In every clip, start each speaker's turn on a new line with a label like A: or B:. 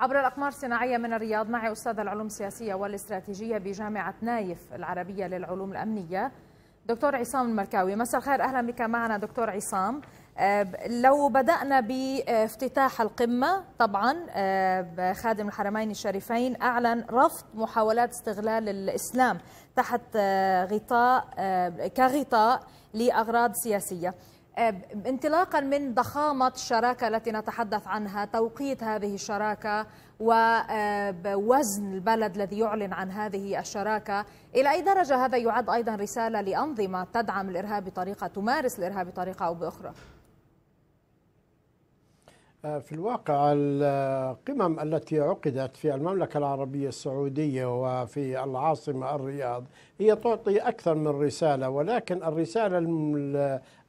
A: عبر الأقمار الصناعية من الرياض معي أستاذ العلوم السياسية والاستراتيجية بجامعة نايف العربية للعلوم الأمنية دكتور عصام المركاوي مساء الخير أهلا بك معنا دكتور عصام آه، لو بدأنا بافتتاح القمة طبعا آه، خادم الحرمين الشريفين أعلن رفض محاولات استغلال الإسلام تحت آه، غطاء كغطاء لأغراض سياسية آه، انطلاقا من ضخامة الشراكة التي نتحدث عنها توقيت هذه الشراكة ووزن آه، البلد الذي يعلن عن هذه الشراكة إلى أي درجة هذا يعد أيضا رسالة لأنظمة تدعم الإرهاب بطريقة تمارس الإرهاب بطريقة أو بأخرى؟
B: آه، في الواقع القمم التي عقدت في المملكة العربية السعودية وفي العاصمة الرياض هي تعطي أكثر من رسالة ولكن الرسالة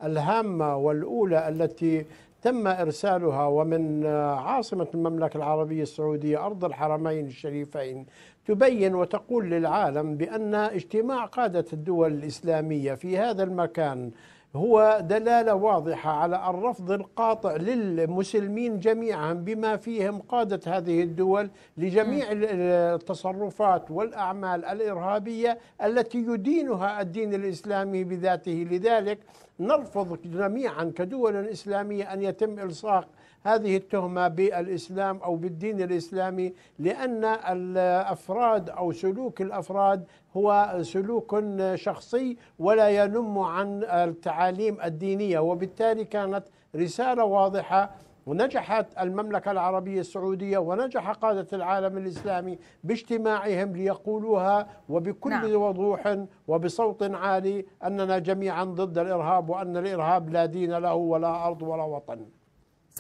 B: الهامة والأولى التي تم إرسالها ومن آه، عاصمة المملكة العربية السعودية أرض الحرمين الشريفين تبين وتقول للعالم بأن اجتماع قادة الدول الإسلامية في هذا المكان هو دلاله واضحه على الرفض القاطع للمسلمين جميعا بما فيهم قاده هذه الدول لجميع التصرفات والاعمال الارهابيه التي يدينها الدين الاسلامي بذاته لذلك نرفض جميعا كدول اسلاميه ان يتم الصاق هذه التهمة بالإسلام أو بالدين الإسلامي لأن الأفراد أو سلوك الأفراد هو سلوك شخصي ولا ينم عن التعاليم الدينية وبالتالي كانت رسالة واضحة ونجحت المملكة العربية السعودية ونجح قادة العالم الإسلامي باجتماعهم ليقولوها وبكل نعم. وضوح وبصوت عالي أننا جميعا ضد الإرهاب وأن الإرهاب لا دين له ولا أرض ولا وطن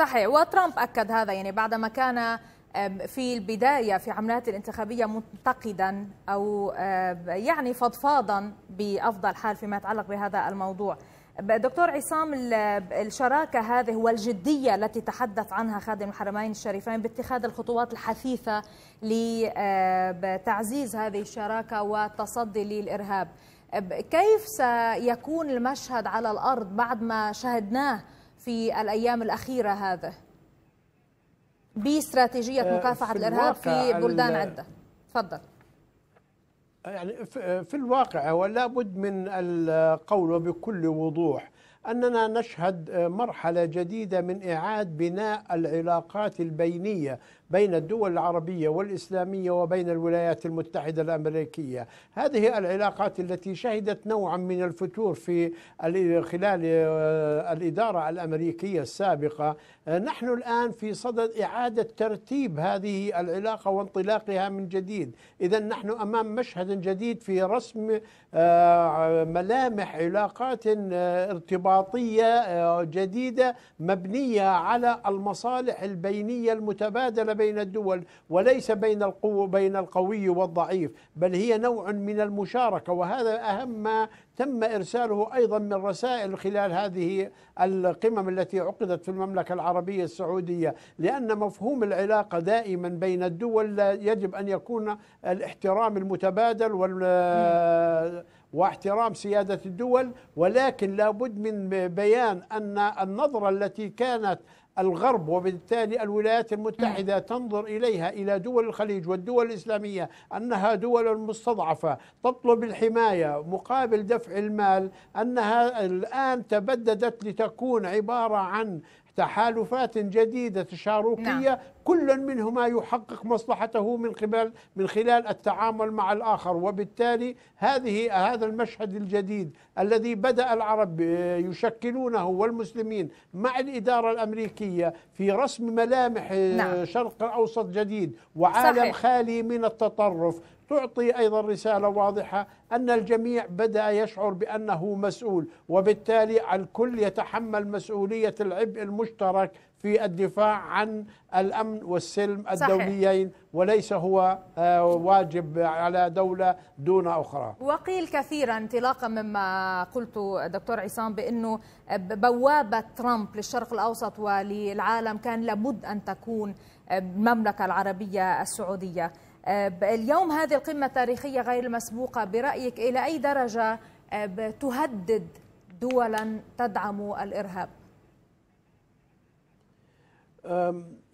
A: صحيح وترامب أكد هذا يعني بعدما كان في البداية في عمليات الانتخابية منتقدا أو يعني فضفاضا بأفضل حال فيما يتعلق بهذا الموضوع دكتور عصام الشراكة هذه والجدية التي تحدث عنها خادم الحرمين الشريفين باتخاذ الخطوات الحثيثة لتعزيز هذه الشراكة والتصدي للإرهاب كيف سيكون المشهد على الأرض بعد ما شهدناه في الأيام الأخيرة هذا باستراتيجية آه، مكافحة الإرهاب في بلدان عدة تفضل
B: يعني في الواقع ولا بد من القول وبكل وضوح أننا نشهد مرحلة جديدة من إعادة بناء العلاقات البينية بين الدول العربية والإسلامية وبين الولايات المتحدة الأمريكية هذه العلاقات التي شهدت نوعا من الفتور في خلال آه، الإدارة الأمريكية السابقة آه، نحن الآن في صدد إعادة ترتيب هذه العلاقة وانطلاقها من جديد إذا نحن أمام مشهد جديد في رسم آه، ملامح علاقات ارتباطية جديدة مبنية على المصالح البينية المتبادلة بين الدول وليس بين القو بين القوي والضعيف بل هي نوع من المشاركة وهذا أهم ما تم إرساله أيضا من رسائل خلال هذه القمم التي عقدت في المملكة العربية السعودية لأن مفهوم العلاقة دائما بين الدول يجب أن يكون الاحترام المتبادل وال واحترام سيادة الدول ولكن لابد من بيان أن النظرة التي كانت الغرب وبالتالي الولايات المتحدة تنظر إليها إلى دول الخليج والدول الإسلامية أنها دول مستضعفة تطلب الحماية مقابل دفع المال أنها الآن تبددت لتكون عبارة عن تحالفات جديدة تشاركية نعم. كل منهما يحقق مصلحته من قبل من خلال التعامل مع الآخر وبالتالي هذه هذا المشهد الجديد الذي بدأ العرب يشكلونه والمسلمين مع الإدارة الأمريكية في رسم ملامح نعم. شرق أوسط جديد وعالم صحيح. خالي من التطرف تعطي ايضا رساله واضحه ان الجميع بدا يشعر بانه مسؤول وبالتالي الكل يتحمل مسؤوليه العبء المشترك في الدفاع عن الامن والسلم الدوليين صحيح. وليس هو آه، واجب على دوله دون اخرى.
A: وقيل كثيرا انطلاقا مما قلت دكتور عصام بانه بوابه ترامب للشرق الاوسط وللعالم كان لابد ان تكون المملكه العربيه السعوديه. آه، اليوم هذه القمة التاريخية غير المسبوقة برأيك إلى أي درجة آه، تهدد دولا تدعم الإرهاب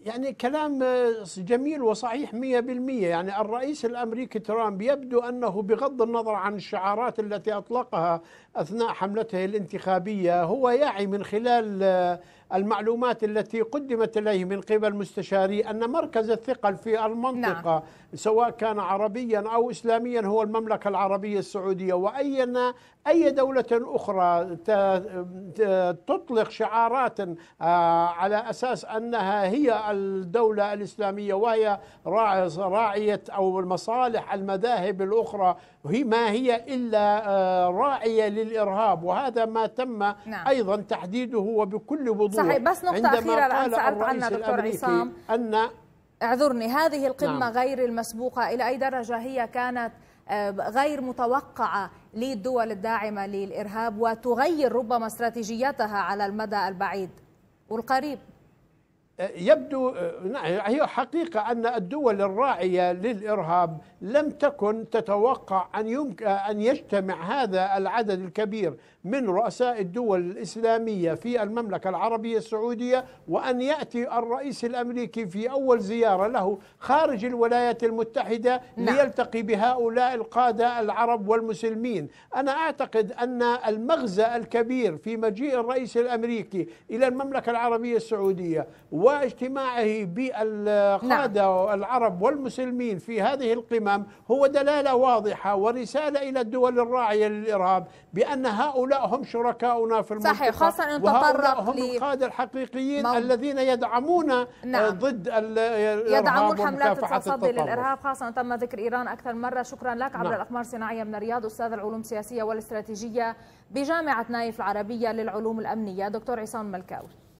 B: يعني كلام آه، جميل وصحيح 100% يعني الرئيس الامريكي ترامب يبدو انه بغض النظر عن الشعارات التي اطلقها اثناء حملته الانتخابيه هو يعي من خلال المعلومات التي قدمت إليه من قبل مستشاري أن مركز الثقل في المنطقة نعم. سواء كان عربيا أو إسلاميا هو المملكة العربية السعودية وأي أي دولة أخرى تطلق شعارات آه، على أساس أنها هي الدولة الإسلامية وهي راعية أو المصالح المذاهب الأخرى هي ما هي إلا آه، راعية للإرهاب وهذا ما تم نعم. أيضا تحديده وبكل وضوح صحيح بس نقطة أخيرة لأن سألت عنها دكتور عصام
A: أن اعذرني هذه القمة نعم. غير المسبوقة إلى أي درجة هي كانت آه، غير متوقعة للدول الداعمة للإرهاب وتغير ربما استراتيجيتها على المدى البعيد والقريب
B: يبدو نعم، هي حقيقة أن الدول الراعية للإرهاب لم تكن تتوقع أن يمكن أن يجتمع هذا العدد الكبير من رؤساء الدول الإسلامية في المملكة العربية السعودية وأن يأتي الرئيس الأمريكي في أول زيارة له خارج الولايات المتحدة نعم. ليلتقي بهؤلاء القادة العرب والمسلمين أنا أعتقد أن المغزى الكبير في مجيء الرئيس الأمريكي إلى المملكة العربية السعودية و واجتماعه بالقادة نعم. العرب والمسلمين في هذه القمم هو دلالة واضحة ورسالة إلى الدول الراعية للإرهاب بأن هؤلاء هم شركاؤنا في المنطقة صحيح خاصة أن تطرق هم القادة الحقيقيين مو... الذين يدعمون نعم. ضد الإرهاب يدعمون حملات التصدي للإرهاب
A: خاصة أن تم ذكر إيران أكثر مرة شكرا لك عبر نعم. الأقمار الصناعية من الرياض أستاذ العلوم السياسية والاستراتيجية بجامعة نايف العربية للعلوم الأمنية دكتور عصام ملكاوي